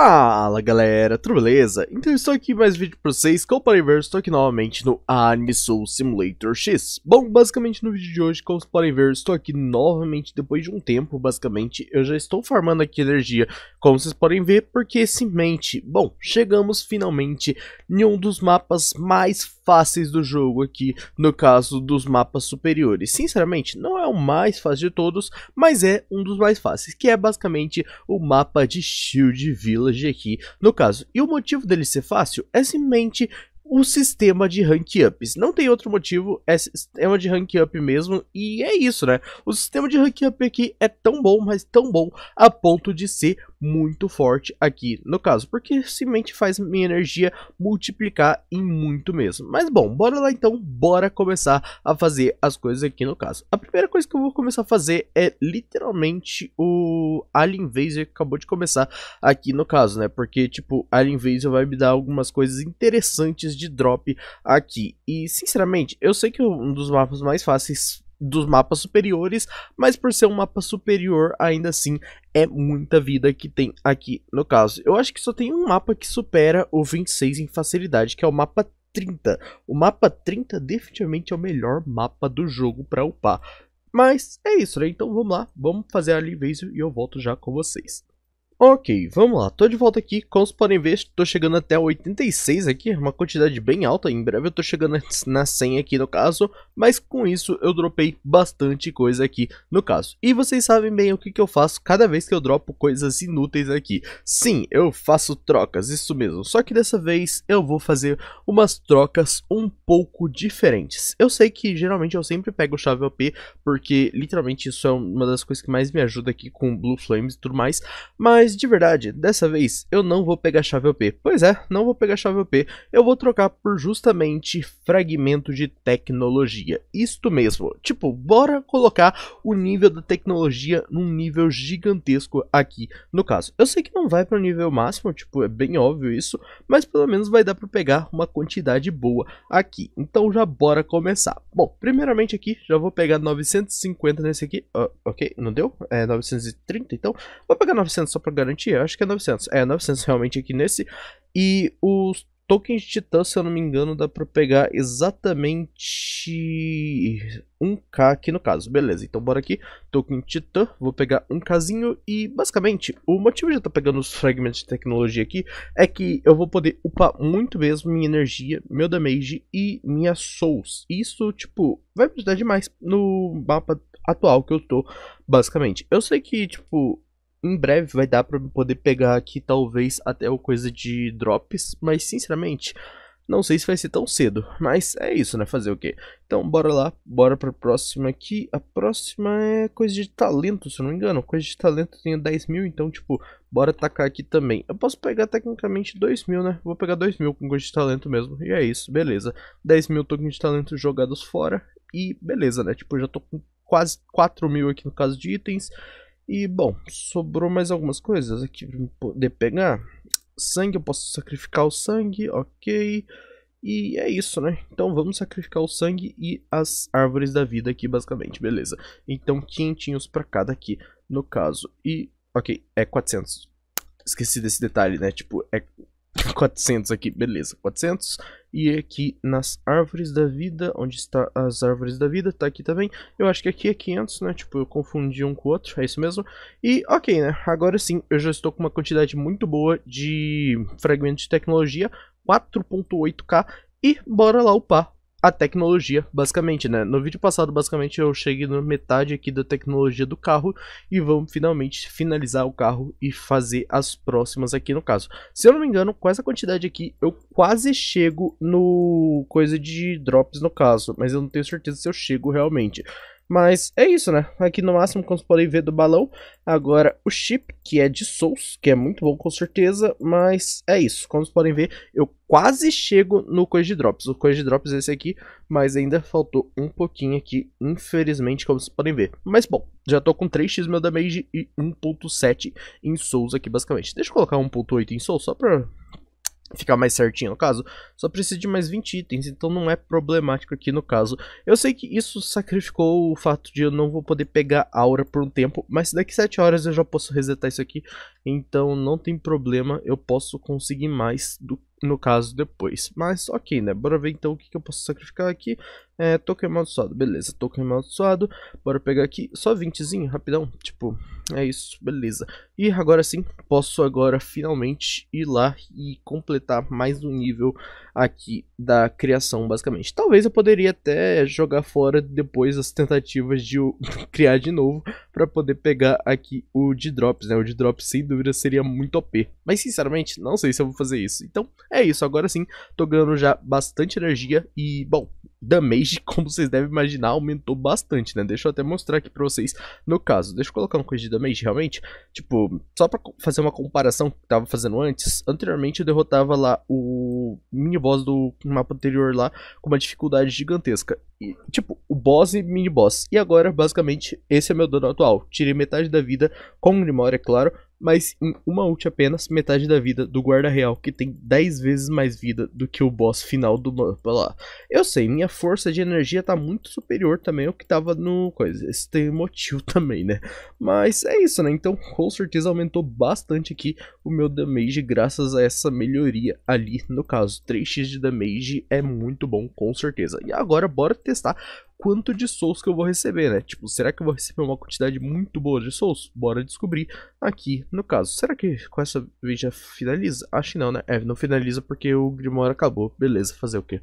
Fala galera, tudo beleza? Então estou aqui mais um vídeo para vocês, como podem ver, estou aqui novamente no Anime Soul Simulator X. Bom, basicamente no vídeo de hoje, como vocês podem ver, estou aqui novamente depois de um tempo, basicamente, eu já estou farmando aqui energia, como vocês podem ver, porque esse mente, bom, chegamos finalmente em um dos mapas mais fáceis do jogo aqui, no caso dos mapas superiores. Sinceramente, não é o mais fácil de todos, mas é um dos mais fáceis, que é basicamente o mapa de Shield Village aqui, no caso. E o motivo dele ser fácil é simplesmente o sistema de rank ups. Não tem outro motivo, é sistema de rank up mesmo, e é isso, né? O sistema de rank up aqui é tão bom, mas tão bom, a ponto de ser muito forte aqui no caso, porque simplesmente faz minha energia multiplicar em muito mesmo. Mas bom, bora lá então, bora começar a fazer as coisas aqui no caso. A primeira coisa que eu vou começar a fazer é literalmente o Alien Invasion que acabou de começar aqui no caso, né? Porque tipo, Alien Invasion vai me dar algumas coisas interessantes de drop aqui. E sinceramente, eu sei que um dos mapas mais fáceis dos mapas superiores, mas por ser um mapa superior, ainda assim é muita vida que tem aqui no caso. Eu acho que só tem um mapa que supera o 26 em facilidade, que é o mapa 30. O mapa 30 definitivamente é o melhor mapa do jogo para upar. Mas é isso, né? Então vamos lá, vamos fazer a live e eu volto já com vocês. Ok, vamos lá, tô de volta aqui, como vocês podem ver, estou chegando até 86 aqui, uma quantidade bem alta, em breve eu estou chegando na 100 aqui no caso, mas com isso eu dropei bastante coisa aqui no caso. E vocês sabem bem o que, que eu faço cada vez que eu dropo coisas inúteis aqui. Sim, eu faço trocas, isso mesmo, só que dessa vez eu vou fazer umas trocas um pouco diferentes. Eu sei que geralmente eu sempre pego chave OP, porque literalmente isso é uma das coisas que mais me ajuda aqui com Blue Flames e tudo mais, mas mas de verdade, dessa vez eu não vou pegar chave OP. Pois é, não vou pegar chave OP. Eu vou trocar por justamente fragmento de tecnologia. Isto mesmo. Tipo, bora colocar o nível da tecnologia num nível gigantesco aqui no caso. Eu sei que não vai para o nível máximo, tipo, é bem óbvio isso, mas pelo menos vai dar para pegar uma quantidade boa aqui. Então já bora começar. Bom, primeiramente aqui já vou pegar 950 nesse aqui. Uh, ok, não deu? É 930 então. Vou pegar 900 só para garantia? Acho que é 900. É, 900 realmente aqui nesse. E os tokens de titã, se eu não me engano, dá pra pegar exatamente 1k aqui no caso. Beleza, então bora aqui. Token titã, vou pegar um casinho e basicamente o motivo de eu estar tá pegando os fragmentos de tecnologia aqui é que eu vou poder upar muito mesmo minha energia, meu damage e minhas souls. Isso, tipo, vai me ajudar demais no mapa atual que eu tô, basicamente. Eu sei que, tipo, em breve vai dar para poder pegar aqui talvez até o coisa de drops, mas sinceramente não sei se vai ser tão cedo, mas é isso, né? Fazer o quê? Então, bora lá, bora pra próxima aqui. A próxima é coisa de talento, se eu não me engano. Coisa de talento tem 10 mil, então, tipo, bora tacar aqui também. Eu posso pegar, tecnicamente, 2 mil, né? Vou pegar 2 mil com coisa de talento mesmo, e é isso, beleza. 10 mil tokens de talento jogados fora, e beleza, né? Tipo, já tô com quase 4 mil aqui no caso de itens. E bom, sobrou mais algumas coisas aqui pra poder pegar. Sangue, eu posso sacrificar o sangue, ok. E é isso, né? Então vamos sacrificar o sangue e as árvores da vida aqui, basicamente, beleza. Então, quentinhos pra cada aqui, no caso. E, ok, é 400. Esqueci desse detalhe, né? Tipo, é 400 aqui, beleza. 400. E aqui nas árvores da vida, onde está as árvores da vida, tá aqui também. Eu acho que aqui é 500, né? Tipo, eu confundi um com o outro, é isso mesmo. E ok, né? Agora sim, eu já estou com uma quantidade muito boa de fragmentos de tecnologia, 4.8k. E bora lá upar a tecnologia, basicamente, né? No vídeo passado, basicamente, eu cheguei na metade aqui da tecnologia do carro e vamos finalmente finalizar o carro e fazer as próximas aqui no caso. Se eu não me engano, com essa quantidade aqui, eu quase chego no coisa de drops no caso, mas eu não tenho certeza se eu chego realmente. Mas é isso, né? Aqui no máximo, como vocês podem ver do balão. Agora o chip, que é de Souls, que é muito bom com certeza. Mas é isso. Como vocês podem ver, eu quase chego no Coisa de Drops. O Coisa de Drops é esse aqui, mas ainda faltou um pouquinho aqui, infelizmente, como vocês podem ver. Mas bom, já tô com 3x meu damage e 1.7 em Souls aqui, basicamente. Deixa eu colocar 1.8 em Souls, só pra ficar mais certinho. No caso, só precisa de mais 20 itens, então não é problemático aqui no caso. Eu sei que isso sacrificou o fato de eu não vou poder pegar aura por um tempo, mas daqui 7 horas eu já posso resetar isso aqui, então não tem problema, eu posso conseguir mais do no caso depois. Mas ok, né? Bora ver então o que, que eu posso sacrificar aqui. É, token amaldiçoado, beleza, token amaldiçoado. Bora pegar aqui, só 20zinho, rapidão. Tipo, é isso, beleza. E agora sim, posso agora finalmente ir lá e completar mais um nível aqui da criação, basicamente. Talvez eu poderia até jogar fora depois as tentativas de criar de novo para poder pegar aqui o de drops, né? O de drops sem dúvida seria muito OP. Mas sinceramente, não sei se eu vou fazer isso. Então, é isso, agora sim, tô ganhando já bastante energia e, bom, damage, como vocês devem imaginar, aumentou bastante, né? Deixa eu até mostrar aqui pra vocês no caso. Deixa eu colocar uma coisa de damage, realmente. Tipo, só pra fazer uma comparação que tava fazendo antes. Anteriormente eu derrotava lá o mini-boss do mapa anterior lá com uma dificuldade gigantesca. E, tipo, o boss e mini-boss. E agora, basicamente, esse é meu dano atual. Tirei metade da vida, com Grimório, é claro, mas em uma ult apenas, metade da vida do guarda real, que tem 10 vezes mais vida do que o boss final do mapa lá. Eu sei, minha força de energia tá muito superior também ao que tava no coisa. Esse tem motivo também, né? Mas é isso, né? Então, com certeza aumentou bastante aqui o meu damage graças a essa melhoria ali, no caso, 3x de damage é muito bom, com certeza. E agora bora testar quanto de souls que eu vou receber, né? Tipo, será que eu vou receber uma quantidade muito boa de souls? Bora descobrir aqui no caso. Será que com essa vez já finaliza? Acho que não, né? É, não finaliza porque o Grimório acabou. Beleza, fazer o quê?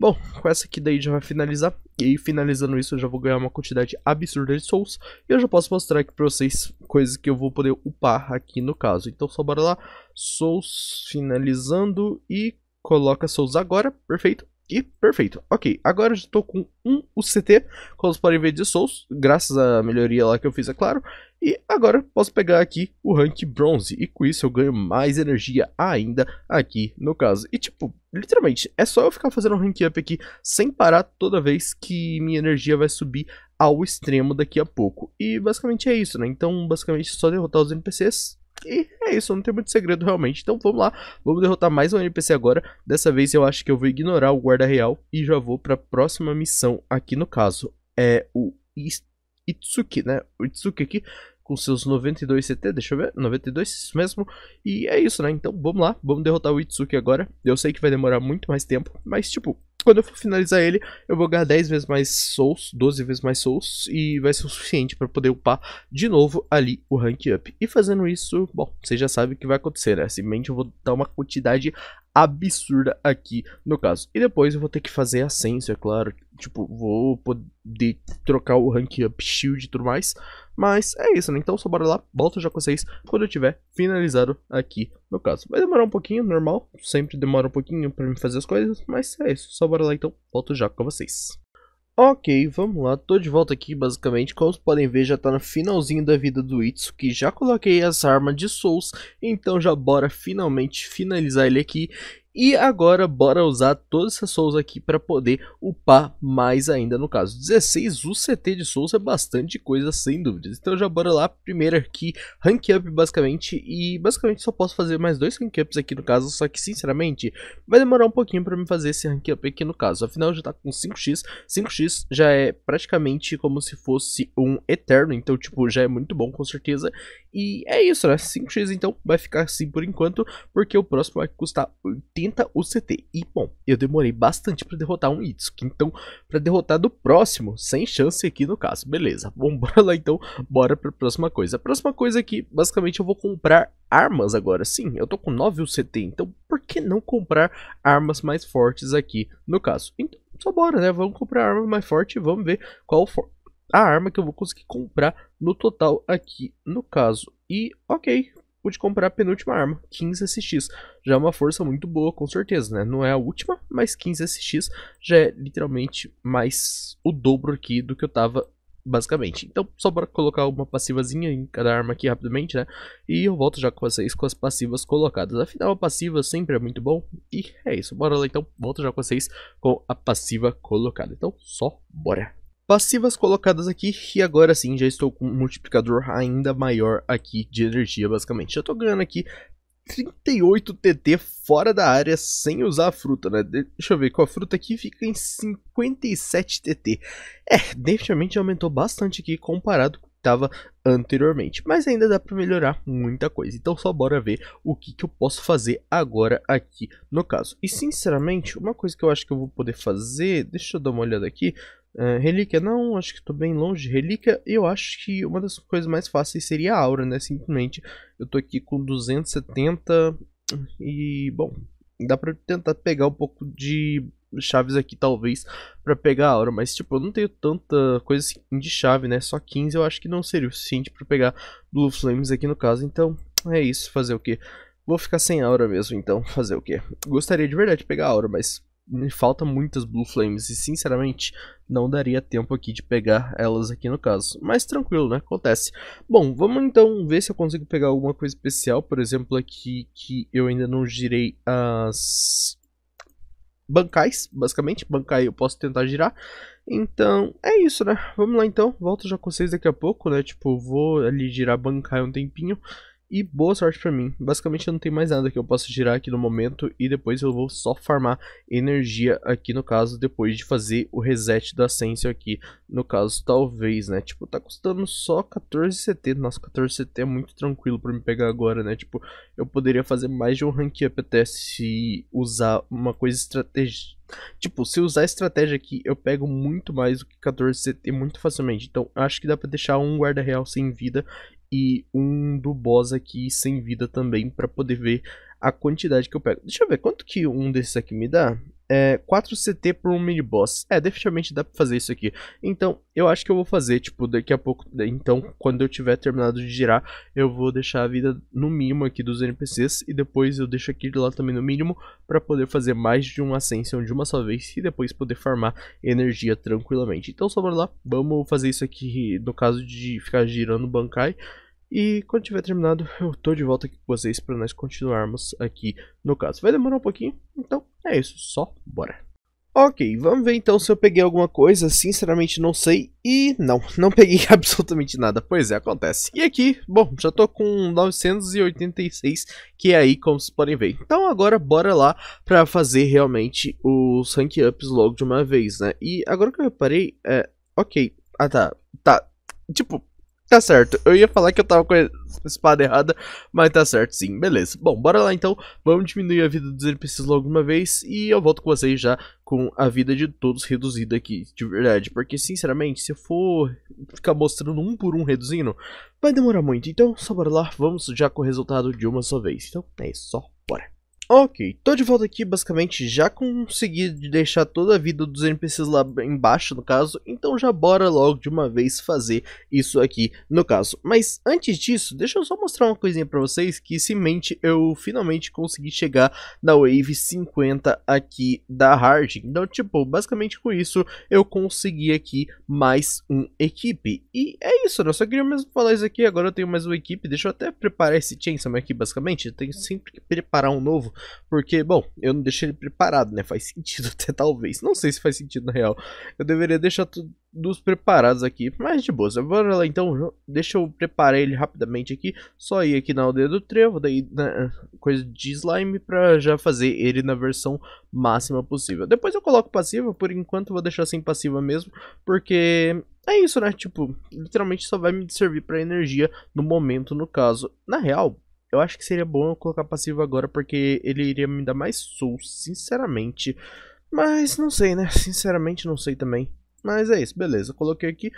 Bom, com essa aqui daí já vai finalizar. E finalizando isso, eu já vou ganhar uma quantidade absurda de souls. E eu já posso mostrar aqui pra vocês coisas que eu vou poder upar aqui no caso. Então só bora lá. Souls finalizando e coloca souls agora. Perfeito. E perfeito. Ok, agora eu estou com um UCT, como vocês podem ver de Souls, graças à melhoria lá que eu fiz, é claro. E agora posso pegar aqui o rank bronze, e com isso eu ganho mais energia ainda aqui no caso. E tipo, literalmente, é só eu ficar fazendo um rank up aqui sem parar toda vez que minha energia vai subir ao extremo daqui a pouco. E basicamente é isso, né? Então, basicamente, é só derrotar os NPCs e é isso, não tem muito segredo realmente. Então vamos lá, vamos derrotar mais um NPC agora. Dessa vez eu acho que eu vou ignorar o guarda real e já vou para a próxima missão aqui no caso. É o Itsuki, né? O Itsuki aqui com seus 92 CT, deixa eu ver, 92, isso mesmo. E é isso, né? Então vamos lá, vamos derrotar o Itsuki agora. Eu sei que vai demorar muito mais tempo, mas tipo, quando eu for finalizar ele, eu vou ganhar 10 vezes mais souls, 12 vezes mais souls, e vai ser o suficiente para poder upar de novo ali o rank up. E fazendo isso, bom, você já sabe o que vai acontecer, né? Simplesmente eu vou dar uma quantidade absurda aqui no caso. E depois eu vou ter que fazer ascenso, é claro. Tipo, vou poder trocar o rank up shield e tudo mais. Mas é isso, né? Então só bora lá, volto já com vocês quando eu tiver finalizado aqui no caso. Vai demorar um pouquinho, normal, sempre demora um pouquinho pra me fazer as coisas, mas é isso, só bora lá então, volto já com vocês. Ok, vamos lá, tô de volta aqui basicamente, como vocês podem ver já tá no finalzinho da vida do Itsu, que já coloquei as armas de Souls, então já bora finalmente finalizar ele aqui, e agora bora usar todas essas souls aqui para poder upar mais ainda no caso. 16 UCT de souls é bastante coisa sem dúvidas. Então já bora lá, primeiro aqui, rank up basicamente. E basicamente só posso fazer mais dois rank ups aqui no caso, só que sinceramente vai demorar um pouquinho para me fazer esse rank up aqui no caso. Afinal já tá com 5x, 5x já é praticamente como se fosse um eterno, então tipo já é muito bom com certeza. E é isso né, 5x então vai ficar assim por enquanto, porque o próximo vai custar 80 80 UCT. E bom, eu demorei bastante para derrotar um Itsuki, então para derrotar do próximo, sem chance aqui no caso. Beleza, bom, bora lá então, bora para a próxima coisa. A próxima coisa é que basicamente eu vou comprar armas agora. Sim, eu tô com 9 UCT, então por que não comprar armas mais fortes aqui no caso? Então só bora, né? Vamos comprar arma mais forte e vamos ver qual for a arma que eu vou conseguir comprar no total aqui no caso. E ok, pude comprar a penúltima arma, 15 SX. Já é uma força muito boa, com certeza, né? Não é a última, mas 15 SX já é literalmente mais o dobro aqui do que eu tava basicamente. Então, só para colocar uma passivazinha em cada arma aqui rapidamente, né? E eu volto já com vocês com as passivas colocadas. Afinal, a passiva sempre é muito bom. E é isso. Bora lá então, volto já com vocês com a passiva colocada. Então, só bora. Passivas colocadas aqui e agora sim já estou com um multiplicador ainda maior aqui de energia basicamente. Já estou ganhando aqui 38 TT fora da área sem usar a fruta, né? Deixa eu ver, com a fruta aqui fica em 57 TT. É, definitivamente aumentou bastante aqui comparado com o que estava anteriormente, mas ainda dá para melhorar muita coisa. Então só bora ver o que, que eu posso fazer agora aqui no caso. E sinceramente, uma coisa que eu acho que eu vou poder fazer, deixa eu dar uma olhada aqui, Uh, relíquia, não, acho que tô bem longe relíquia. Eu acho que uma das coisas mais fáceis seria a aura, né? Simplesmente eu tô aqui com 270 e, bom, dá pra tentar pegar um pouco de chaves aqui, talvez, pra pegar a aura. Mas, tipo, eu não tenho tanta coisa assim de chave, né? Só 15 eu acho que não seria o suficiente pra pegar Blue Flames aqui no caso. Então, é isso, fazer o quê? Vou ficar sem aura mesmo, então, fazer o quê? Gostaria de verdade de pegar a aura, mas me falta muitas Blue Flames e sinceramente não daria tempo aqui de pegar elas aqui no caso. Mas tranquilo, né? Acontece. Bom, vamos então ver se eu consigo pegar alguma coisa especial, por exemplo aqui que eu ainda não girei as bancais, basicamente. Bancai eu posso tentar girar. Então, é isso, né? Vamos lá então. Volto já com vocês daqui a pouco, né? Tipo, vou ali girar bancai um tempinho. E boa sorte pra mim. Basicamente eu não tenho mais nada que eu possa girar aqui no momento. E depois eu vou só farmar energia aqui no caso. Depois de fazer o reset da Ascensio aqui. No caso talvez, né. Tipo, tá custando só 14 ct Nossa, 14 ct é muito tranquilo pra me pegar agora, né. Tipo, eu poderia fazer mais de um rank up até se usar uma coisa estratégica. Tipo, se usar a estratégia aqui, eu pego muito mais do que 14 CT muito facilmente. Então, acho que dá pra deixar um guarda real sem vida e um do boss aqui sem vida também para poder ver a quantidade que eu pego. Deixa eu ver quanto que um desses aqui me dá. É, 4 CT por um mini boss. É, definitivamente dá pra fazer isso aqui. Então, eu acho que eu vou fazer, tipo, daqui a pouco. Então, quando eu tiver terminado de girar, eu vou deixar a vida no mínimo aqui dos NPCs. E depois eu deixo aqui de lá também no mínimo. para poder fazer mais de um Ascension de uma só vez. E depois poder farmar energia tranquilamente. Então, só bora lá. Vamos fazer isso aqui no caso de ficar girando o Bankai. E quando tiver terminado, eu tô de volta aqui com vocês para nós continuarmos aqui no caso. Vai demorar um pouquinho, então é isso, só bora. Ok, vamos ver então se eu peguei alguma coisa, sinceramente não sei, e não, não peguei absolutamente nada, pois é, acontece. E aqui, bom, já tô com 986, que é aí como vocês podem ver. Então agora bora lá pra fazer realmente os rank ups logo de uma vez, né? E agora que eu reparei, é, ok, ah tá, tá, tipo, Tá certo, eu ia falar que eu tava com a espada errada, mas tá certo sim, beleza. Bom, bora lá então, vamos diminuir a vida dos NPCs logo uma vez e eu volto com vocês já com a vida de todos reduzida aqui, de verdade. Porque sinceramente, se eu for ficar mostrando um por um reduzindo, vai demorar muito. Então, só bora lá, vamos já com o resultado de uma só vez. Então, é isso, só bora. Ok, tô de volta aqui, basicamente já consegui deixar toda a vida dos NPCs lá embaixo, no caso, então já bora logo de uma vez fazer isso aqui, no caso. Mas antes disso, deixa eu só mostrar uma coisinha pra vocês, que se mente eu finalmente consegui chegar na Wave 50 aqui da Hard. Então, tipo, basicamente com isso eu consegui aqui mais um equipe. E é isso, né? Eu só queria mesmo falar isso aqui, agora eu tenho mais uma equipe, deixa eu até preparar esse Chainsaw aqui, basicamente, eu tenho sempre que preparar um novo porque, bom, eu não deixei ele preparado, né? Faz sentido até talvez. Não sei se faz sentido na real. Eu deveria deixar todos preparados aqui. Mas de boa, bora lá então. Deixa eu preparar ele rapidamente aqui. Só ir aqui na aldeia do trevo, daí na né, coisa de slime, pra já fazer ele na versão máxima possível. Depois eu coloco passiva, por enquanto vou deixar sem passiva mesmo, porque é isso, né? Tipo, literalmente só vai me servir para energia no momento, no caso. Na real, eu acho que seria bom eu colocar passivo agora, porque ele iria me dar mais soul, sinceramente. Mas não sei, né? Sinceramente não sei também. Mas é isso, beleza. Coloquei aqui.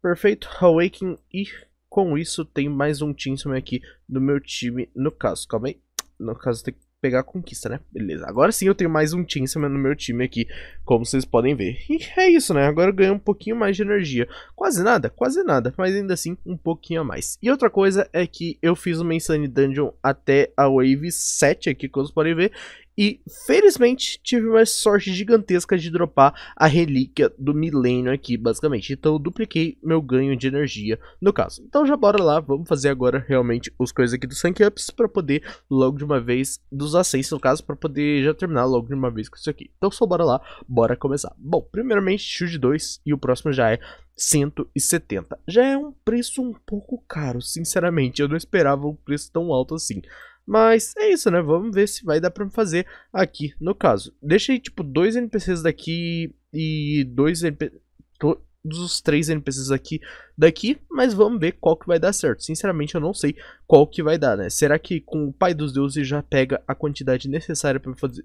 Perfeito, Awakening. E com isso tem mais um Tinsome aqui do meu time. No caso, calma aí. No caso tem pegar a conquista, né? Beleza, agora sim eu tenho mais um Tinsel no meu time aqui, como vocês podem ver. E é isso, né? Agora eu ganhei um pouquinho mais de energia. Quase nada, quase nada, mas ainda assim um pouquinho a mais. E outra coisa é que eu fiz uma Insane Dungeon até a Wave 7 aqui, como vocês podem ver, e felizmente tive uma sorte gigantesca de dropar a relíquia do milênio aqui, basicamente. Então eu dupliquei meu ganho de energia no caso. Então já bora lá, vamos fazer agora realmente os coisas aqui dos Sank Ups para poder logo de uma vez, dos ascens no caso, para poder já terminar logo de uma vez com isso aqui. Então só bora lá, bora começar. Bom, primeiramente shield 2 e o próximo já é 170. Já é um preço um pouco caro, sinceramente. Eu não esperava um preço tão alto assim. Mas é isso, né? Vamos ver se vai dar pra fazer aqui no caso. Deixei, tipo, dois NPCs daqui e dois NPCs... Todos os três NPCs aqui daqui, mas vamos ver qual que vai dar certo. Sinceramente, eu não sei qual que vai dar, né? Será que com o Pai dos Deuses já pega a quantidade necessária pra fazer,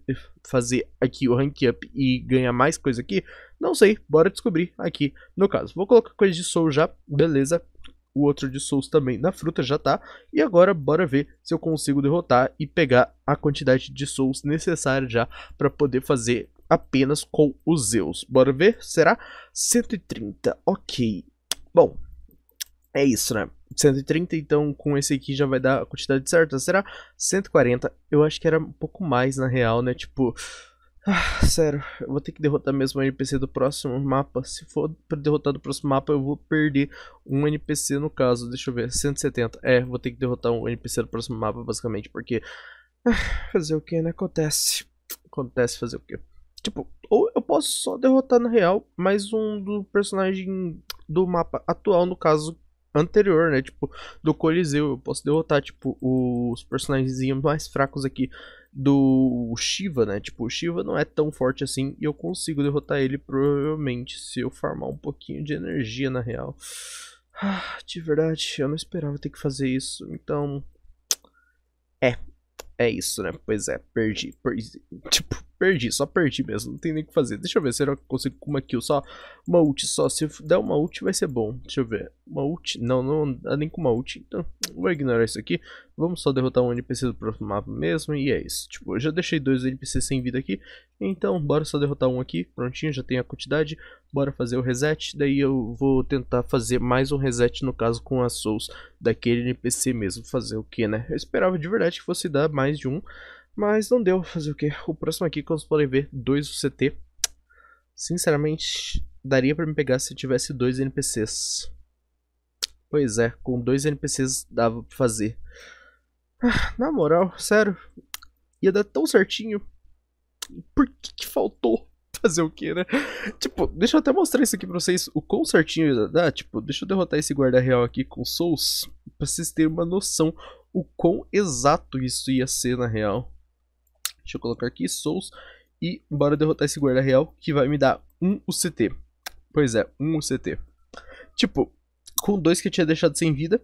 fazer aqui o rank up e ganhar mais coisa aqui? Não sei, bora descobrir aqui no caso. Vou colocar coisa de soul já, beleza o outro de Souls também na fruta já tá. E agora bora ver se eu consigo derrotar e pegar a quantidade de Souls necessária já para poder fazer apenas com os Zeus. Bora ver? Será 130. OK. Bom, é isso, né? 130, então com esse aqui já vai dar a quantidade certa. Será 140? Eu acho que era um pouco mais na real, né? Tipo, ah, sério, eu vou ter que derrotar mesmo o NPC do próximo mapa. Se for derrotar do próximo mapa, eu vou perder um NPC no caso. Deixa eu ver, 170. É, vou ter que derrotar um NPC do próximo mapa, basicamente, porque... Ah, fazer o que, né? Acontece. Acontece fazer o que? Tipo, ou eu posso só derrotar na real mais um do personagem do mapa atual, no caso, anterior, né? Tipo, do Coliseu. Eu posso derrotar, tipo, os personagens mais fracos aqui do Shiva, né? Tipo, o Shiva não é tão forte assim e eu consigo derrotar ele provavelmente se eu farmar um pouquinho de energia, na real. Ah, de verdade, eu não esperava ter que fazer isso. Então, é, é isso, né? Pois é, perdi, perdi. É. Tipo, Perdi, só perdi mesmo, não tem nem o que fazer. Deixa eu ver, será que eu consigo com uma kill só? Uma ult só, se der uma ult vai ser bom. Deixa eu ver, uma ult, não, não dá é nem com uma ult. Então, vou ignorar isso aqui. Vamos só derrotar um NPC do próximo mapa mesmo e é isso. Tipo, eu já deixei dois NPCs sem vida aqui, então bora só derrotar um aqui. Prontinho, já tem a quantidade. Bora fazer o reset, daí eu vou tentar fazer mais um reset, no caso com as souls daquele NPC mesmo. Fazer o que, né? Eu esperava de verdade que fosse dar mais de um... Mas não deu, fazer o que? O próximo aqui, como vocês podem ver, 2 CT. Sinceramente, daria pra me pegar se tivesse dois NPCs. Pois é, com dois NPCs dava pra fazer. Ah, na moral, sério, ia dar tão certinho. Por que, que faltou? Fazer o que, né? Tipo, deixa eu até mostrar isso aqui pra vocês, o quão certinho ia dar. Tipo, deixa eu derrotar esse guarda real aqui com Souls, pra vocês terem uma noção o quão exato isso ia ser na real. Deixa eu colocar aqui, Souls. E bora derrotar esse guarda real, que vai me dar um UCT. Pois é, um UCT. Tipo, com dois que eu tinha deixado sem vida,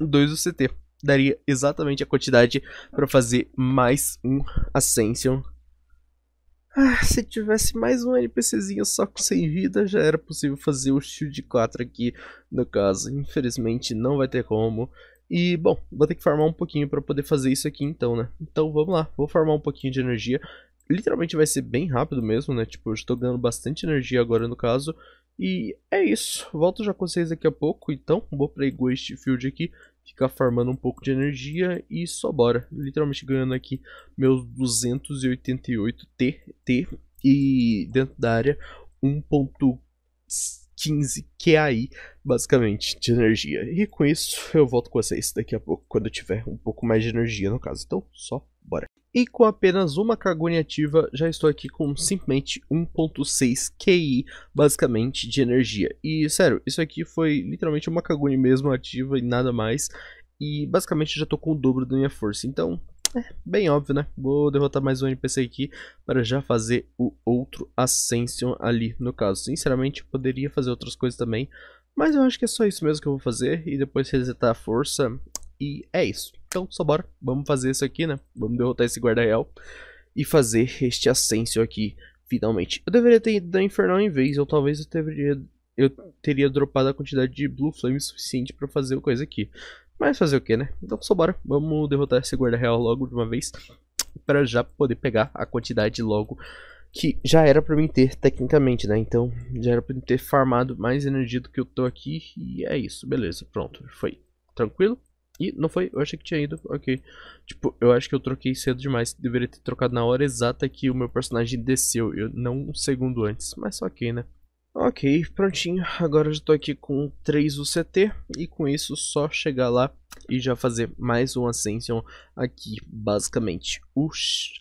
dois UCT. Daria exatamente a quantidade para fazer mais um Ascension. Ah, se tivesse mais um NPCzinho só com sem vida, já era possível fazer o shield 4 aqui, no caso. Infelizmente não vai ter como. E, bom, vou ter que farmar um pouquinho para poder fazer isso aqui então, né? Então vamos lá, vou farmar um pouquinho de energia. Literalmente vai ser bem rápido mesmo, né? Tipo, eu estou ganhando bastante energia agora no caso. E é isso, volto já com vocês daqui a pouco, então vou pra Ghost Field aqui, ficar farmando um pouco de energia e só bora. Literalmente ganhando aqui meus 288 TT e dentro da área 1.5. 15 QAI, é basicamente, de energia. E com isso, eu volto com vocês daqui a pouco, quando eu tiver um pouco mais de energia, no caso. Então, só bora. E com apenas uma cargone ativa, já estou aqui com simplesmente 1.6 QI, basicamente, de energia. E, sério, isso aqui foi literalmente uma cargone mesmo ativa e nada mais. E, basicamente, já estou com o dobro da minha força. Então, é, bem óbvio, né? Vou derrotar mais um NPC aqui para já fazer o outro Ascension ali, no caso. Sinceramente, poderia fazer outras coisas também, mas eu acho que é só isso mesmo que eu vou fazer e depois resetar a força e é isso. Então, só bora. Vamos fazer isso aqui, né? Vamos derrotar esse guarda real e fazer este Ascension aqui, finalmente. Eu deveria ter ido da Infernal em vez, ou talvez eu deveria eu teria dropado a quantidade de Blue Flame suficiente para fazer o coisa aqui. Mas fazer o que, né? Então só bora. Vamos derrotar esse guarda real logo de uma vez. para já poder pegar a quantidade logo. Que já era pra mim ter, tecnicamente, né? Então já era pra mim ter farmado mais energia do que eu tô aqui. E é isso, beleza. Pronto, foi. Tranquilo? E não foi, eu achei que tinha ido, ok. Tipo, eu acho que eu troquei cedo demais. Deveria ter trocado na hora exata que o meu personagem desceu. Eu, não um segundo antes, mas ok, né? Ok, prontinho. Agora eu já estou aqui com 3 UCT e com isso só chegar lá e já fazer mais um Ascension aqui, basicamente. O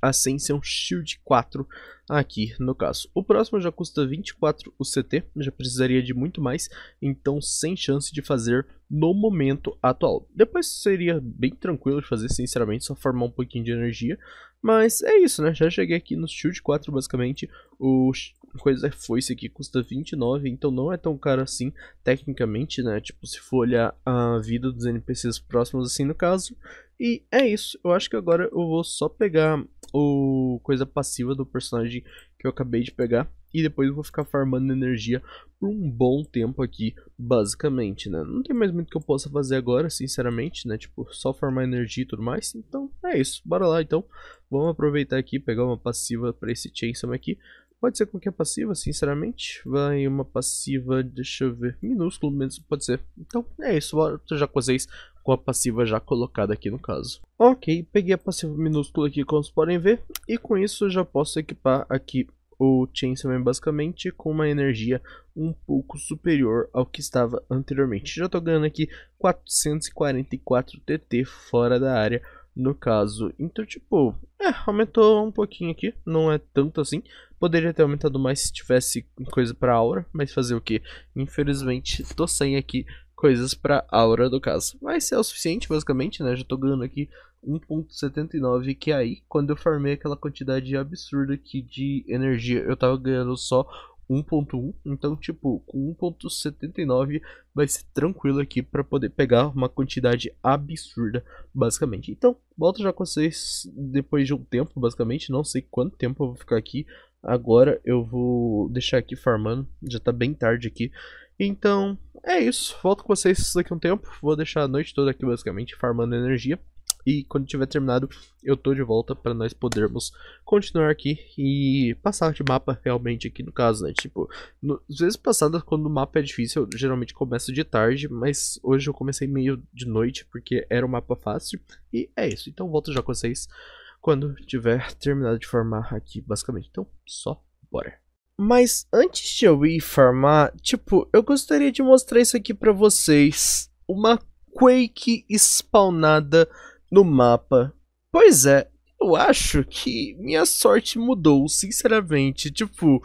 Ascension Shield 4 aqui, no caso. O próximo já custa 24 UCT, já precisaria de muito mais, então sem chance de fazer no momento atual. Depois seria bem tranquilo de fazer, sinceramente, só formar um pouquinho de energia, mas é isso, né? Já cheguei aqui no Shield 4, basicamente. O coisa é foice aqui custa 29, então não é tão caro assim, tecnicamente, né? Tipo, se for olhar a vida dos NPCs próximos assim no caso. E é isso, eu acho que agora eu vou só pegar o coisa passiva do personagem que eu acabei de pegar. E depois eu vou ficar farmando energia por um bom tempo aqui, basicamente, né? Não tem mais muito que eu possa fazer agora, sinceramente, né? Tipo, só farmar energia e tudo mais. Então, é isso. Bora lá, então. Vamos aproveitar aqui, pegar uma passiva pra esse Chainsaw aqui. Pode ser qualquer passiva, sinceramente. Vai uma passiva, deixa eu ver, minúsculo menos, pode ser. Então é isso, bora já com vocês com a passiva já colocada aqui no caso. Ok, peguei a passiva minúscula aqui como vocês podem ver. E com isso já posso equipar aqui o Chainsaw basicamente com uma energia um pouco superior ao que estava anteriormente. Já estou ganhando aqui 444 TT fora da área no caso. Então, tipo, é, aumentou um pouquinho aqui, não é tanto assim. Poderia ter aumentado mais se tivesse coisa pra aura, mas fazer o que? Infelizmente, tô sem aqui coisas pra aura do caso. Mas é o suficiente, basicamente, né? Já tô ganhando aqui 1.79, que aí, quando eu farmei aquela quantidade absurda aqui de energia, eu tava ganhando só 1.1, então tipo, com 1.79 vai ser tranquilo aqui para poder pegar uma quantidade absurda, basicamente. Então, volto já com vocês depois de um tempo, basicamente, não sei quanto tempo eu vou ficar aqui. Agora eu vou deixar aqui farmando, já tá bem tarde aqui. Então, é isso, volto com vocês daqui a um tempo, vou deixar a noite toda aqui basicamente farmando energia. E quando tiver terminado, eu tô de volta para nós podermos continuar aqui e passar de mapa realmente aqui no caso, né? Tipo, no, às vezes passadas, quando o mapa é difícil, eu geralmente começo de tarde, mas hoje eu comecei meio de noite porque era um mapa fácil. E é isso, então volto já com vocês quando tiver terminado de formar aqui, basicamente. Então, só bora. Mas antes de eu ir farmar, tipo, eu gostaria de mostrar isso aqui pra vocês. Uma Quake spawnada no mapa. Pois é, eu acho que minha sorte mudou, sinceramente. Tipo,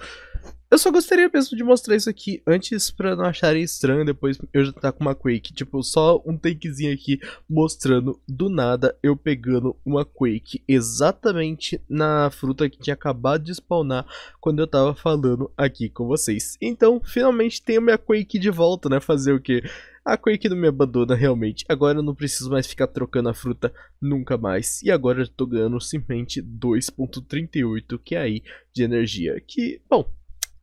eu só gostaria mesmo de mostrar isso aqui antes pra não acharem estranho depois eu já tá com uma Quake. Tipo, só um takezinho aqui mostrando do nada eu pegando uma Quake exatamente na fruta que tinha acabado de spawnar quando eu tava falando aqui com vocês. Então, finalmente tenho minha Quake de volta, né? Fazer o quê? A Quake não me abandona realmente. Agora eu não preciso mais ficar trocando a fruta nunca mais. E agora eu tô ganhando simplesmente 2.38 que é aí de energia. Que, bom,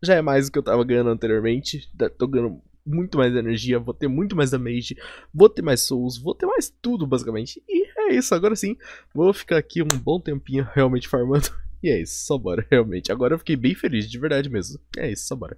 já é mais do que eu tava ganhando anteriormente. Tô ganhando muito mais energia, vou ter muito mais damage, vou ter mais souls, vou ter mais tudo basicamente. E é isso, agora sim, vou ficar aqui um bom tempinho realmente farmando. E é isso, só bora, realmente. Agora eu fiquei bem feliz, de verdade mesmo. É isso, só bora.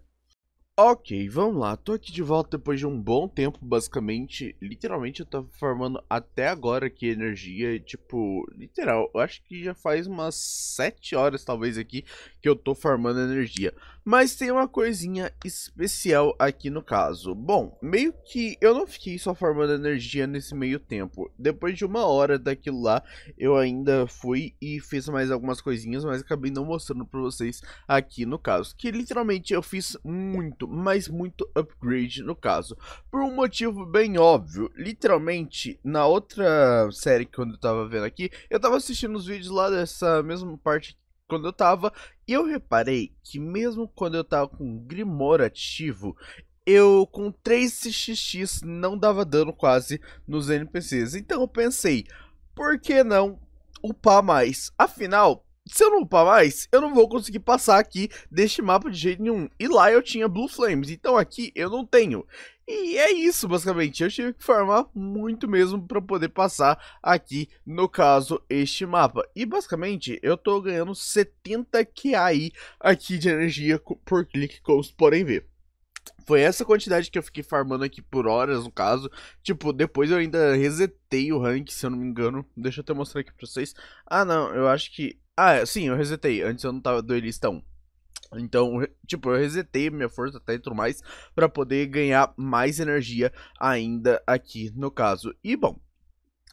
Ok, vamos lá, tô aqui de volta depois de um bom tempo, basicamente, literalmente eu tô formando até agora aqui energia, tipo, literal, eu acho que já faz umas 7 horas talvez aqui que eu tô formando energia. Mas tem uma coisinha especial aqui no caso. Bom, meio que eu não fiquei só formando energia nesse meio tempo. Depois de uma hora daquilo lá, eu ainda fui e fiz mais algumas coisinhas, mas acabei não mostrando pra vocês aqui no caso. Que literalmente eu fiz muito, mas muito upgrade no caso. Por um motivo bem óbvio. Literalmente, na outra série que eu tava vendo aqui, eu tava assistindo os vídeos lá dessa mesma parte quando eu tava, e eu reparei que mesmo quando eu tava com Grimor ativo, eu com 3xx não dava dano quase nos NPCs. Então eu pensei, por que não upar mais? Afinal, se eu não upar mais, eu não vou conseguir passar aqui deste mapa de jeito nenhum. E lá eu tinha Blue Flames, então aqui eu não tenho. E é isso, basicamente. Eu tive que farmar muito mesmo para poder passar aqui, no caso, este mapa. E basicamente, eu tô ganhando 70 QAI aqui de energia por clique, como vocês podem ver. Foi essa quantidade que eu fiquei farmando aqui por horas, no caso. Tipo, depois eu ainda resetei o rank, se eu não me engano. Deixa eu até mostrar aqui pra vocês. Ah, não, eu acho que... Ah, é, sim, eu resetei. Antes eu não tava duelista 1. Então, tipo, eu resetei minha força até e tudo mais para poder ganhar mais energia ainda aqui no caso. E bom,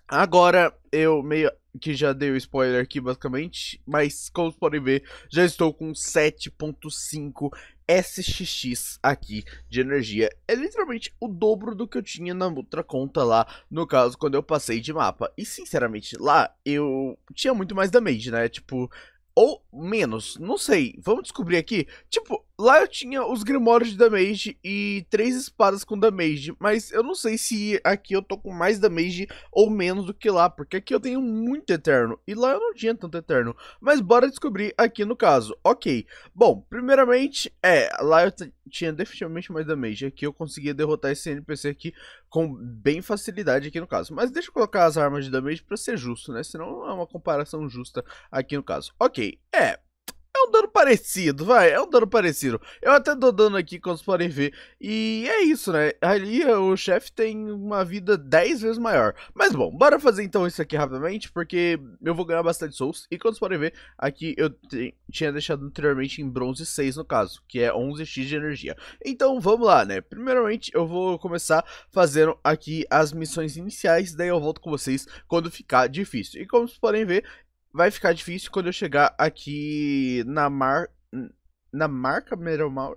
agora eu meio que já dei o spoiler aqui basicamente, mas como vocês podem ver, já estou com 7.5 SXX aqui de energia. É literalmente o dobro do que eu tinha na outra conta lá, no caso, quando eu passei de mapa. E sinceramente, lá eu tinha muito mais damage, né? Tipo, ou menos, não sei. Vamos descobrir aqui. Tipo, Lá eu tinha os Grimórios de Damage e três espadas com Damage, mas eu não sei se aqui eu tô com mais Damage ou menos do que lá, porque aqui eu tenho muito Eterno, e lá eu não tinha tanto Eterno, mas bora descobrir aqui no caso, ok. Bom, primeiramente, é, lá eu tinha definitivamente mais Damage, aqui eu conseguia derrotar esse NPC aqui com bem facilidade aqui no caso, mas deixa eu colocar as armas de Damage pra ser justo, né, senão é uma comparação justa aqui no caso. Ok, é, um dano parecido, vai, é um dano parecido. Eu até dou dano aqui, como vocês podem ver. E é isso, né? Ali eh, o chefe tem uma vida 10 vezes maior. Mas bom, bora fazer então isso aqui rapidamente, porque eu vou ganhar bastante souls. E como vocês podem ver, aqui eu tinha deixado anteriormente em bronze 6 no caso, que é 11x de energia. Então vamos lá, né? Primeiramente eu vou começar fazendo aqui as missões iniciais, daí eu volto com vocês quando ficar difícil. E como vocês podem ver, vai ficar difícil quando eu chegar aqui na mar na marca Meromar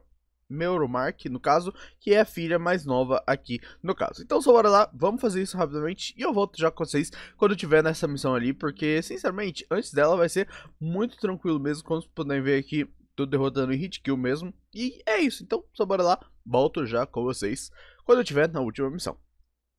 Meuromark, no caso, que é a filha mais nova aqui no caso. Então só bora lá, vamos fazer isso rapidamente e eu volto já com vocês quando tiver nessa missão ali, porque sinceramente, antes dela vai ser muito tranquilo mesmo, como vocês podem ver aqui, tô derrotando em hit kill mesmo. E é isso, então só bora lá, volto já com vocês quando eu tiver na última missão.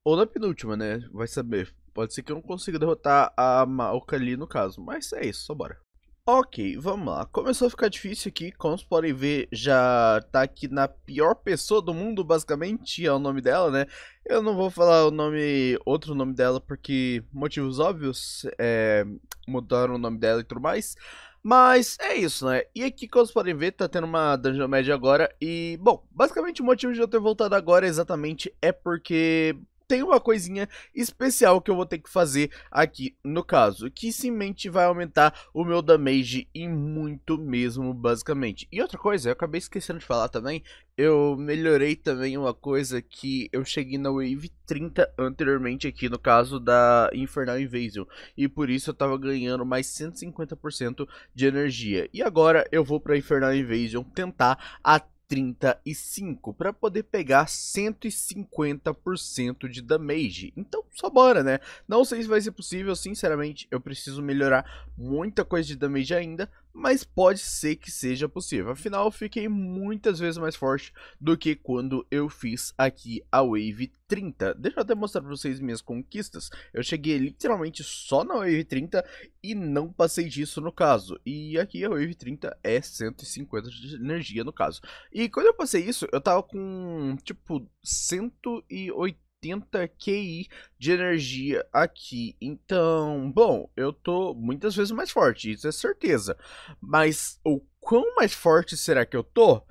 Ou na penúltima, né, vai saber, Pode ser que eu não consiga derrotar a Maoka ali no caso, mas é isso, só bora. Ok, vamos lá. Começou a ficar difícil aqui, como vocês podem ver, já tá aqui na pior pessoa do mundo, basicamente, é o nome dela, né? Eu não vou falar o nome, outro nome dela, porque motivos óbvios, é, mudaram o nome dela e tudo mais. Mas é isso, né? E aqui, como vocês podem ver, tá tendo uma dungeon média agora. E, bom, basicamente o motivo de eu ter voltado agora exatamente é porque tem uma coisinha especial que eu vou ter que fazer aqui no caso, que simplesmente vai aumentar o meu damage e muito mesmo, basicamente. E outra coisa, eu acabei esquecendo de falar também, eu melhorei também uma coisa que eu cheguei na Wave 30 anteriormente aqui no caso da Infernal Invasion. E por isso eu tava ganhando mais 150% de energia. E agora eu vou pra Infernal Invasion tentar até 35 para poder pegar 150% de damage. Então, só bora, né? Não sei se vai ser possível, sinceramente, eu preciso melhorar muita coisa de damage ainda, mas pode ser que seja possível. Afinal, eu fiquei muitas vezes mais forte do que quando eu fiz aqui a Wave 30. Deixa eu até mostrar para vocês minhas conquistas. Eu cheguei literalmente só na Wave 30 e não passei disso no caso. E aqui a Wave 30 é 150 de energia no caso. E quando eu passei isso, eu tava com tipo 180 80 QI de energia aqui. Então, bom, eu tô muitas vezes mais forte, isso é certeza. Mas o quão mais forte será que eu tô?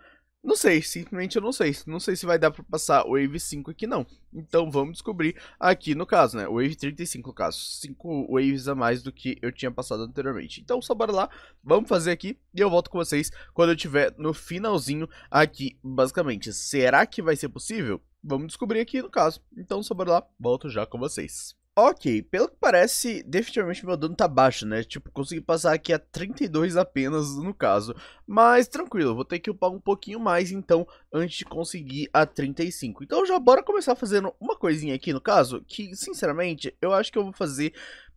Não sei, simplesmente eu não sei. Não sei se vai dar para passar Wave 5 aqui não. Então vamos descobrir aqui no caso, né? Wave 35 no caso. 5 waves a mais do que eu tinha passado anteriormente. Então só bora lá, vamos fazer aqui e eu volto com vocês quando eu tiver no finalzinho aqui, basicamente. Será que vai ser possível? Vamos descobrir aqui no caso. Então, sobre lá, volto já com vocês. Ok, pelo que parece, definitivamente meu dano tá baixo, né? Tipo, consegui passar aqui a 32 apenas no caso. Mas tranquilo, vou ter que upar um pouquinho mais então, antes de conseguir a 35. Então já bora começar fazendo uma coisinha aqui no caso, que sinceramente, eu acho que eu vou fazer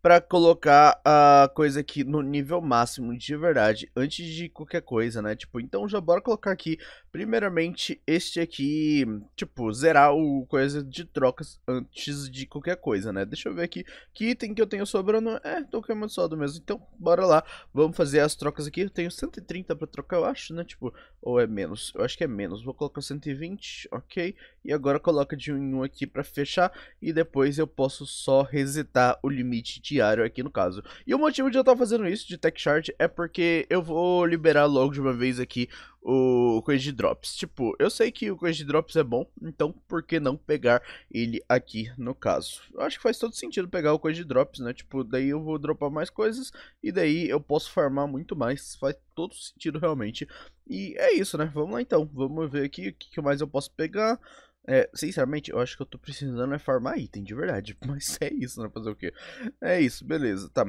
para colocar a coisa aqui no nível máximo de verdade, antes de qualquer coisa, né? Tipo, então já bora colocar aqui, primeiramente, este aqui, tipo, zerar o coisa de trocas antes de qualquer coisa, né? Deixa eu ver aqui, que item que eu tenho sobrando, é, tô queimando do mesmo, então bora lá, vamos fazer as trocas aqui, eu tenho 130 para trocar, eu acho, né? Tipo, ou é menos? Eu acho que é menos. Vou colocar 120, ok. E agora coloca de 1 em 1 aqui para fechar. E depois eu posso só resetar o limite diário aqui no caso. E o motivo de eu estar tá fazendo isso de TechChart é porque eu vou liberar logo de uma vez aqui o Coisa de Drops. Tipo, eu sei que o Coisa de Drops é bom, então por que não pegar ele aqui no caso? Eu acho que faz todo sentido pegar o Coisa de Drops, né? Tipo, daí eu vou dropar mais coisas e daí eu posso farmar muito mais. Faz todo sentido realmente. E é isso, né? Vamos lá então. Vamos ver aqui o que mais eu posso pegar. É, sinceramente, eu acho que eu tô precisando é farmar item, de verdade. Mas é isso, né? Fazer o quê? É isso, beleza, tá.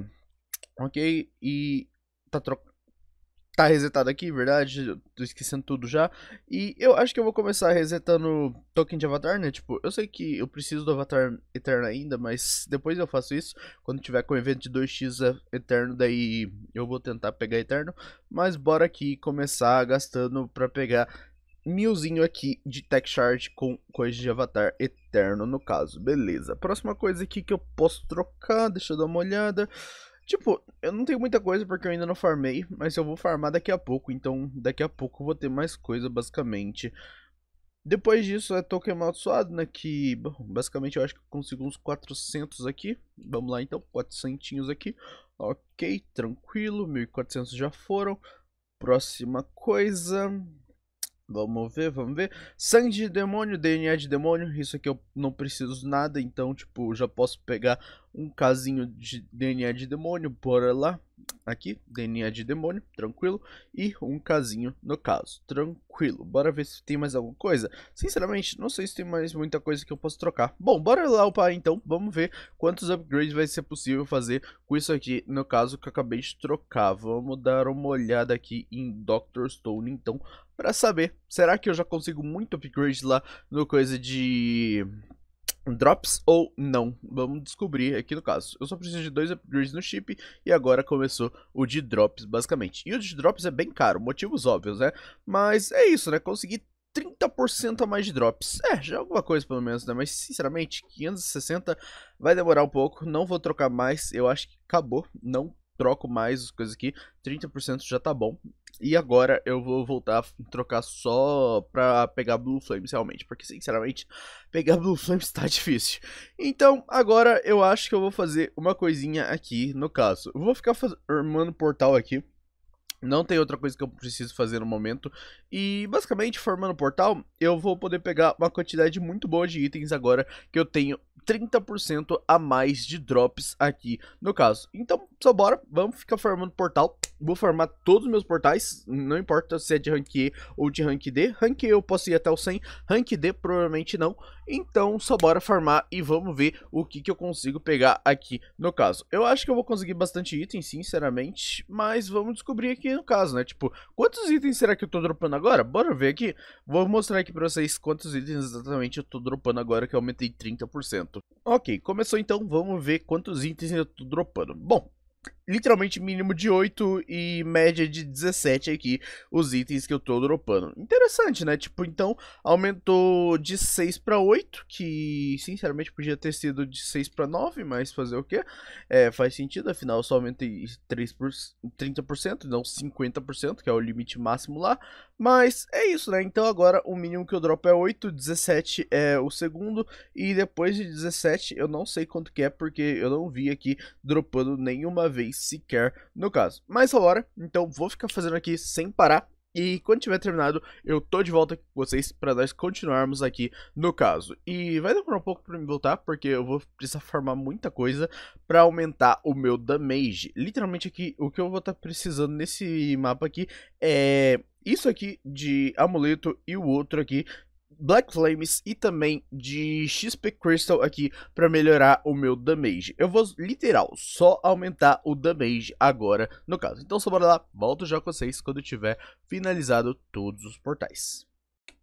Ok, e tá tro tá resetado aqui, verdade? Eu tô esquecendo tudo já. E eu acho que eu vou começar resetando token de avatar, né? Tipo, eu sei que eu preciso do avatar eterno ainda, mas depois eu faço isso. Quando tiver com o evento de 2x eterno, daí eu vou tentar pegar eterno. Mas bora aqui começar gastando pra pegar milzinho aqui de tech chart com coisa de avatar eterno no caso. Beleza. Próxima coisa aqui que eu posso trocar, deixa eu dar uma olhada. Tipo, eu não tenho muita coisa porque eu ainda não farmei, mas eu vou farmar daqui a pouco, então daqui a pouco eu vou ter mais coisa, basicamente. Depois disso é token amaldiçoado, né, que, bom, basicamente eu acho que consigo uns 400 aqui. Vamos lá então, 400 aqui. Ok, tranquilo, 1400 já foram. Próxima coisa, Vamos ver, vamos ver. Sangue de demônio, DNA de demônio. Isso aqui eu não preciso nada, então, tipo, já posso pegar um casinho de DNA de demônio. Bora lá aqui, DNA de demônio, tranquilo, e um casinho no caso, tranquilo. Bora ver se tem mais alguma coisa. Sinceramente, não sei se tem mais muita coisa que eu posso trocar. Bom, bora lá upar então, vamos ver quantos upgrades vai ser possível fazer com isso aqui, no caso que eu acabei de trocar. Vamos dar uma olhada aqui em Dr. Stone então, para saber, será que eu já consigo muito upgrade lá no coisa de Drops ou não? Vamos descobrir aqui no caso. Eu só preciso de dois upgrades no chip e agora começou o de drops, basicamente. E o de drops é bem caro, motivos óbvios, né? Mas é isso, né? Consegui 30% a mais de drops. É, já é alguma coisa pelo menos, né? Mas sinceramente, 560 vai demorar um pouco. Não vou trocar mais. Eu acho que acabou. Não troco mais as coisas aqui. 30% já tá bom. E agora eu vou voltar a trocar só pra pegar Blue Flames realmente, porque sinceramente, pegar Blue Flames tá difícil. Então, agora eu acho que eu vou fazer uma coisinha aqui, no caso. Eu vou ficar armando portal aqui. Não tem outra coisa que eu preciso fazer no momento. E basicamente, formando o portal, eu vou poder pegar uma quantidade muito boa de itens agora que eu tenho 30% a mais de drops aqui no caso. Então, só bora, vamos ficar formando o portal Vou formar todos os meus portais, não importa se é de rank E ou de rank D. Rank E eu posso ir até o 100, rank D provavelmente não. Então só bora farmar e vamos ver o que, que eu consigo pegar aqui no caso. Eu acho que eu vou conseguir bastante item, sinceramente, mas vamos descobrir aqui no caso, né? Tipo, quantos itens será que eu tô dropando agora? Bora ver aqui. Vou mostrar aqui pra vocês quantos itens exatamente eu tô dropando agora, que eu aumentei 30%. Ok, começou então, vamos ver quantos itens eu tô dropando. Bom, literalmente mínimo de 8 e média de 17 aqui os itens que eu tô dropando. Interessante, né? Tipo, então aumentou de 6 para 8, que sinceramente podia ter sido de 6 para 9, mas fazer o quê? É, faz sentido, afinal eu só aumentei 3 por... 30%, não 50%, que é o limite máximo lá. Mas é isso, né? Então agora o mínimo que eu dropo é 8, 17 é o segundo, e depois de 17 eu não sei quanto que é, porque eu não vi aqui dropando nenhuma vez sequer no caso. Mas agora, então vou ficar fazendo aqui sem parar. E quando tiver terminado, eu tô de volta com vocês para nós continuarmos aqui no caso. E vai demorar um pouco para me voltar, porque eu vou precisar farmar muita coisa para aumentar o meu damage. Literalmente aqui, o que eu vou estar tá precisando nesse mapa aqui é isso aqui de amuleto e o outro aqui Black Flames e também de XP Crystal aqui para melhorar o meu damage. Eu vou, literal, só aumentar o damage agora no caso. Então só bora lá, volto já com vocês quando tiver finalizado todos os portais.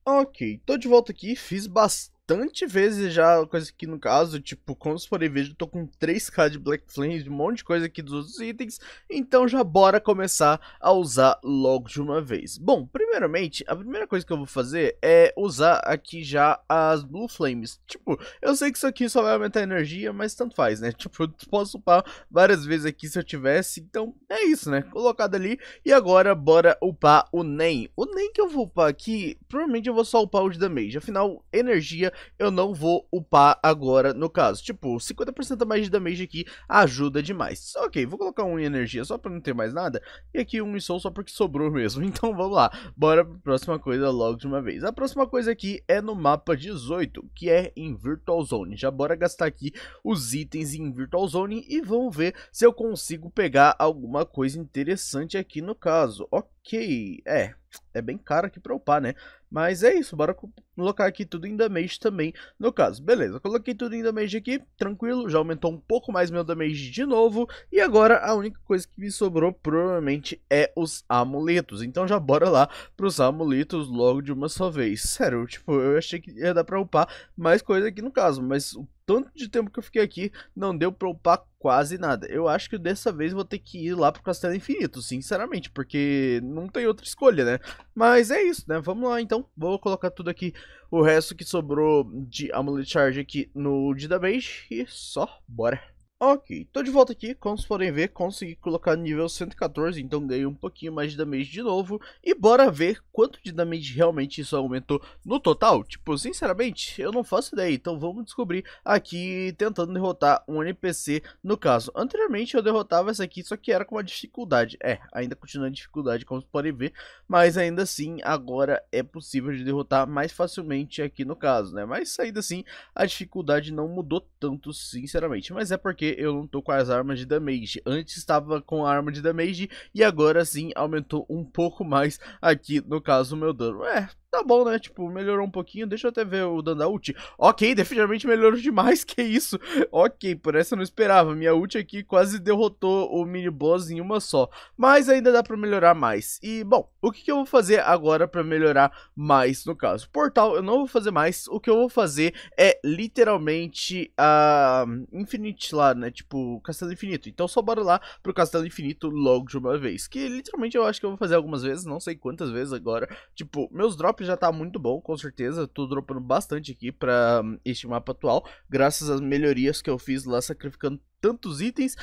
Ok, tô de volta aqui, fiz bastante bastante vezes já, coisa que no caso, tipo, quando vocês forem ver, eu tô com 3k de Black Flames, um monte de coisa aqui dos outros itens, então já bora começar a usar logo de uma vez. Bom, primeiramente, a primeira coisa que eu vou fazer é usar aqui já as Blue Flames. Tipo, eu sei que isso aqui só vai aumentar a energia, mas tanto faz, né? Tipo, eu posso upar várias vezes aqui se eu tivesse, então é isso, né? Colocado ali, e agora bora upar o NEM. O NEM que eu vou upar aqui, provavelmente eu vou só upar o de damage, afinal, energia eu não vou upar agora no caso. Tipo, 50% a mais de damage aqui ajuda demais. Ok, vou colocar um em energia só pra não ter mais nada. E aqui um em soul só porque sobrou mesmo. Então vamos lá, bora pra próxima coisa logo de uma vez. A próxima coisa aqui é no mapa 18, que é em Virtual Zone. Já bora gastar aqui os itens em Virtual Zone e vamos ver se eu consigo pegar alguma coisa interessante aqui no caso. Ok, é, é bem caro aqui pra upar, né? Mas é isso, bora colocar aqui tudo em damage também no caso. Beleza, coloquei tudo em damage aqui, tranquilo, já aumentou um pouco mais meu damage de novo. E agora a única coisa que me sobrou provavelmente é os amuletos. Então já bora lá pros amuletos logo de uma só vez. Sério, tipo, eu achei que ia dar pra upar mais coisa aqui no caso, mas o tanto de tempo que eu fiquei aqui, não deu pra upar quase nada. Eu acho que dessa vez vou ter que ir lá pro Castelo Infinito, sinceramente, porque não tem outra escolha, né? Mas é isso, né? Vamos lá, então. Vou colocar tudo aqui o resto que sobrou de Amulet Charge aqui no database e só bora. Ok, tô de volta aqui, como vocês podem ver, consegui colocar nível 114, então ganhei um pouquinho mais de damage de novo. E bora ver quanto de damage realmente isso aumentou no total. Tipo, sinceramente, eu não faço ideia, então vamos descobrir aqui tentando derrotar um NPC no caso. Anteriormente eu derrotava essa aqui, só que era com uma dificuldade. É, ainda continua a dificuldade, como vocês podem ver, mas ainda assim, agora é possível de derrotar mais facilmente aqui no caso, né? Mas ainda assim, a dificuldade não mudou tanto, sinceramente, mas é porque porque eu não tô com as armas de damage. Antes estava com a arma de damage e agora sim aumentou um pouco mais aqui, no caso, o meu dano. É, tá bom, né? Tipo, melhorou um pouquinho. Deixa eu até ver o dano da ult. Ok, definitivamente melhorou demais, que isso. Ok, por essa eu não esperava. Minha ult aqui quase derrotou o mini boss em uma só. Mas ainda dá pra melhorar mais. E, bom, o que, que eu vou fazer agora pra melhorar mais, no caso? Portal eu não vou fazer mais. O que eu vou fazer é, literalmente, a Infinite lá, né? Tipo, Castelo Infinito. Então só bora lá pro Castelo Infinito logo de uma vez. Que, literalmente, eu acho que eu vou fazer algumas vezes. Não sei quantas vezes agora. Tipo, meus drops já tá muito bom, com certeza. Tô dropando bastante aqui pra hum, este mapa atual, graças às melhorias que eu fiz lá, sacrificando tantos itens,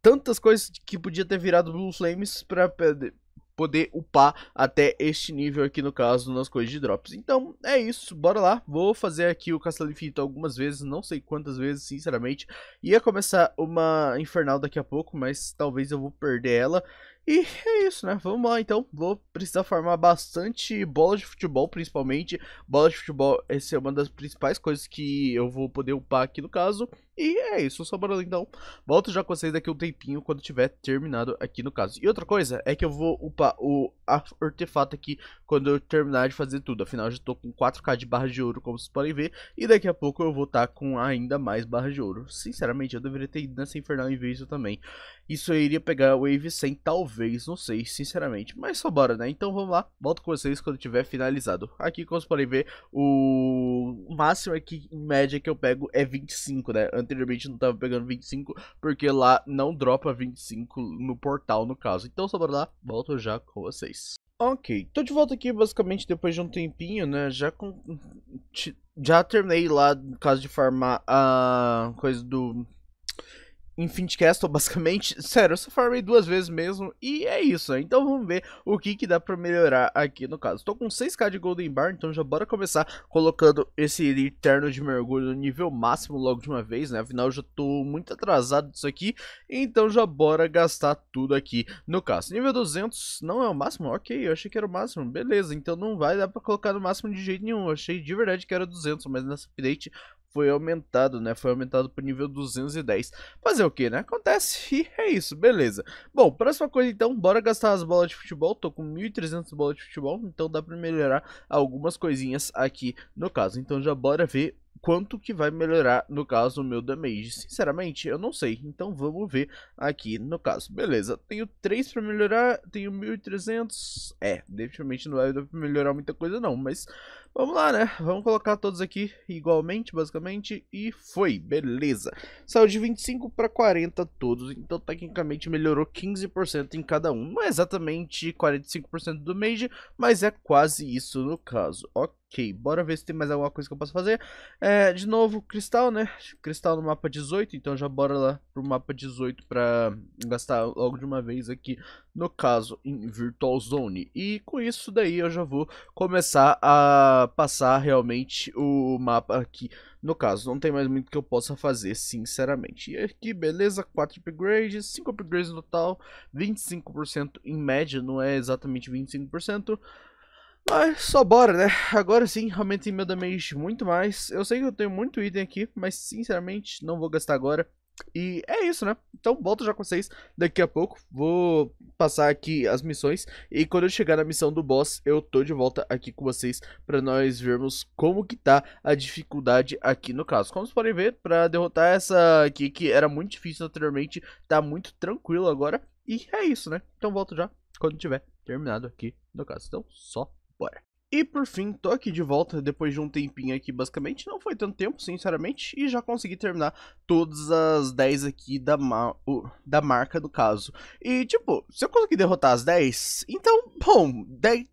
tantas coisas que podia ter virado Blue Flames pra poder upar até este nível aqui no caso nas coisas de drops. Então é isso, bora lá, vou fazer aqui o Castelo Infinito algumas vezes, não sei quantas vezes sinceramente, ia começar uma Infernal daqui a pouco, mas talvez eu vou perder ela, e é isso, né? Vamos lá então. Vou precisar formar bastante bola de futebol, principalmente. Bola de futebol, essa é uma das principais coisas que eu vou poder upar aqui no caso. E é isso, sou Barulho, então. Volto já com vocês daqui um tempinho, quando tiver terminado aqui no caso. E outra coisa é que eu vou upar o artefato aqui quando eu terminar de fazer tudo. Afinal, eu já tô com 4k de barra de ouro, como vocês podem ver. E daqui a pouco eu vou estar tá com ainda mais barra de ouro. Sinceramente, eu deveria ter ido nessa Infernal Invasion também. Isso aí iria pegar Wave 100, talvez, não sei, sinceramente. Mas só bora, né? Então vamos lá, volto com vocês quando tiver finalizado. Aqui, como vocês podem ver, o máximo aqui, em média, que eu pego é 25, né? anteriormente não tava pegando 25, porque lá não dropa 25 no portal, no caso. Então, só bora lá, volto já com vocês. Ok, tô de volta aqui basicamente depois de um tempinho, né? Já com... Já terminei lá, no caso de farmar a coisa do em Fintcastle, basicamente. Sério, eu só farmei duas vezes mesmo e é isso, né? Então vamos ver o que, que dá pra melhorar aqui no caso. Tô com 6k de Golden Bar, então já bora começar colocando esse Eterno de Mergulho no nível máximo logo de uma vez, né? Afinal, eu já tô muito atrasado disso aqui, então já bora gastar tudo aqui no caso. Nível 200 não é o máximo? Ok, eu achei que era o máximo, beleza. Então não vai dar pra colocar no máximo de jeito nenhum. Eu achei de verdade que era 200, mas nessa update foi aumentado, né? Foi aumentado para o nível 210. Fazer o que, né? Acontece e é isso, beleza. Bom, próxima coisa então, bora gastar as bolas de futebol. Tô com 1.300 bolas de futebol, então dá para melhorar algumas coisinhas aqui no caso. Então já bora ver quanto que vai melhorar, no caso, o meu damage. Sinceramente, eu não sei. Então, vamos ver aqui no caso. Beleza, tenho 3 para melhorar, tenho 1.300. É, definitivamente não vai melhorar muita coisa não, mas Vamos lá, né? Vamos colocar todos aqui igualmente, basicamente, e foi, beleza. Saiu de 25 para 40 todos, então tecnicamente melhorou 15% em cada um. Não é exatamente 45% do Mage, mas é quase isso no caso. Ok, bora ver se tem mais alguma coisa que eu posso fazer. É, de novo, cristal, né? Cristal no mapa 18, então já bora lá pro mapa 18 para gastar logo de uma vez aqui no caso em Virtual Zone. E com isso daí eu já vou começar a passar realmente o mapa aqui. No caso, não tem mais muito que eu possa fazer, sinceramente. E aqui, beleza, 4 upgrades, 5 upgrades no total, 25% em média, não é exatamente 25%. Mas só bora, né? Agora sim, realmente meu damage muito mais. Eu sei que eu tenho muito item aqui, mas sinceramente não vou gastar agora. E é isso, né? Então volto já com vocês daqui a pouco. Vou passar aqui as missões. E quando eu chegar na missão do boss, eu tô de volta aqui com vocês pra nós vermos como que tá a dificuldade aqui no caso. Como vocês podem ver, pra derrotar essa aqui que era muito difícil anteriormente, tá muito tranquilo agora. E é isso, né? Então volto já quando tiver terminado aqui no caso. Então só bora. E por fim, tô aqui de volta depois de um tempinho aqui, basicamente, não foi tanto tempo, sinceramente, e já consegui terminar todas as 10 aqui da, ma da marca, no caso. E, tipo, se eu conseguir derrotar as 10, então, bom, 10,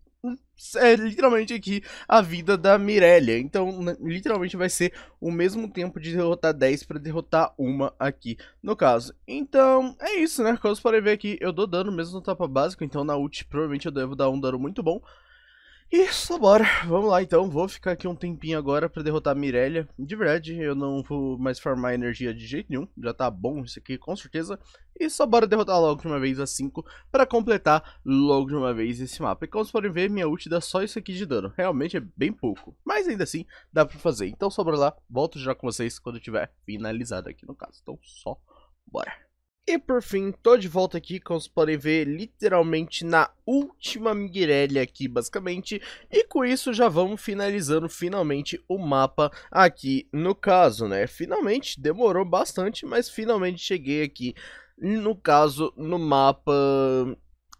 é literalmente aqui a vida da Mirella. Então, literalmente vai ser o mesmo tempo de derrotar 10 para derrotar uma aqui, no caso. Então, é isso, né? Como vocês podem ver aqui, eu dou dano mesmo no tapa básico, então na ult provavelmente eu devo dar um dano muito bom. Isso, bora. Vamos lá então. Vou ficar aqui um tempinho agora para derrotar a Mirelha. De verdade, eu não vou mais farmar energia de jeito nenhum. Já tá bom isso aqui, com certeza. E só bora derrotar logo de uma vez a 5 para completar logo de uma vez esse mapa. E como vocês podem ver, minha ult dá só isso aqui de dano. Realmente é bem pouco. Mas ainda assim, dá para fazer. Então só bora lá. Volto já com vocês quando tiver finalizado aqui no caso. Então só bora. E por fim, tô de volta aqui, como vocês podem ver, literalmente na última Migrelha aqui, basicamente. E com isso já vamos finalizando finalmente o mapa aqui no caso, né? Finalmente, demorou bastante, mas finalmente cheguei aqui, no caso, no mapa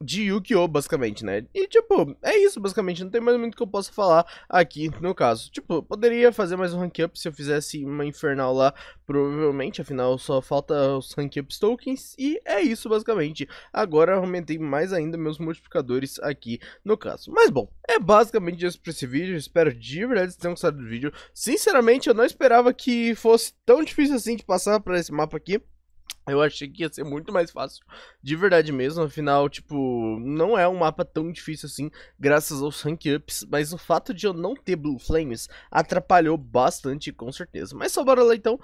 de Yu-Gi-Oh! basicamente, né? E, tipo, é isso, basicamente. Não tem mais muito que eu possa falar aqui no caso. Tipo, poderia fazer mais um rank-up se eu fizesse uma infernal lá, provavelmente. Afinal, só falta os rank-ups tokens. E é isso, basicamente. Agora aumentei mais ainda meus multiplicadores aqui no caso. Mas, bom, é basicamente isso pra esse vídeo. Espero de verdade que tenham gostado do vídeo. Sinceramente, eu não esperava que fosse tão difícil assim de passar pra esse mapa aqui. Eu achei que ia ser muito mais fácil, de verdade mesmo, afinal, tipo, não é um mapa tão difícil assim, graças aos rank-ups, mas o fato de eu não ter Blue Flames atrapalhou bastante, com certeza. Mas só bora lá então,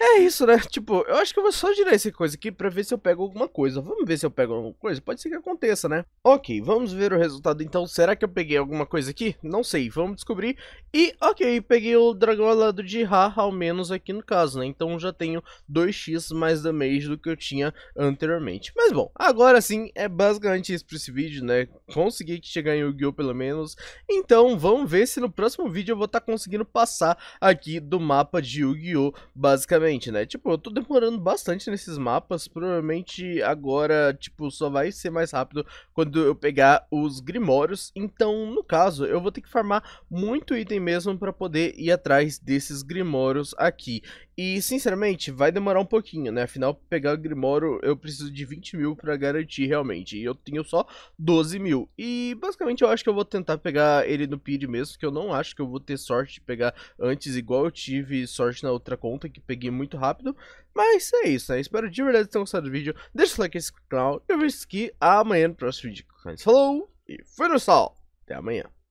é isso, né? Tipo, eu acho que eu vou só girar essa coisa aqui pra ver se eu pego alguma coisa. Vamos ver se eu pego alguma coisa? Pode ser que aconteça, né? Ok, vamos ver o resultado então. Será que eu peguei alguma coisa aqui? Não sei, vamos descobrir. E, ok, peguei o dragão alado de Ra, ao menos aqui no caso, né? Então já tenho 2x mais damage do que eu tinha anteriormente. Mas bom, agora sim, é basicamente isso pra esse vídeo, né? Consegui chegar em Yu-Gi-Oh! pelo menos. Então, vamos ver se no próximo vídeo eu vou estar tá conseguindo passar aqui do mapa de Yu-Gi-Oh! basicamente né? Tipo, eu tô demorando bastante nesses mapas. Provavelmente agora, tipo, só vai ser mais rápido quando eu pegar os grimórios. Então, no caso, eu vou ter que farmar muito item mesmo pra poder ir atrás desses grimórios aqui. E, sinceramente, vai demorar um pouquinho, né? Afinal, pra pegar o grimório, eu preciso de 20 mil pra garantir realmente. E eu tenho só 12 mil. E, basicamente, eu acho que eu vou tentar pegar ele no PID mesmo, que eu não acho que eu vou ter sorte de pegar antes, igual eu tive sorte na outra conta, que peguei muito rápido. Mas é isso, né? Espero de verdade que tenham gostado do vídeo. Deixa o like nesse canal. Eu vejo aqui amanhã no próximo vídeo. Falou e fui no sol. Até amanhã.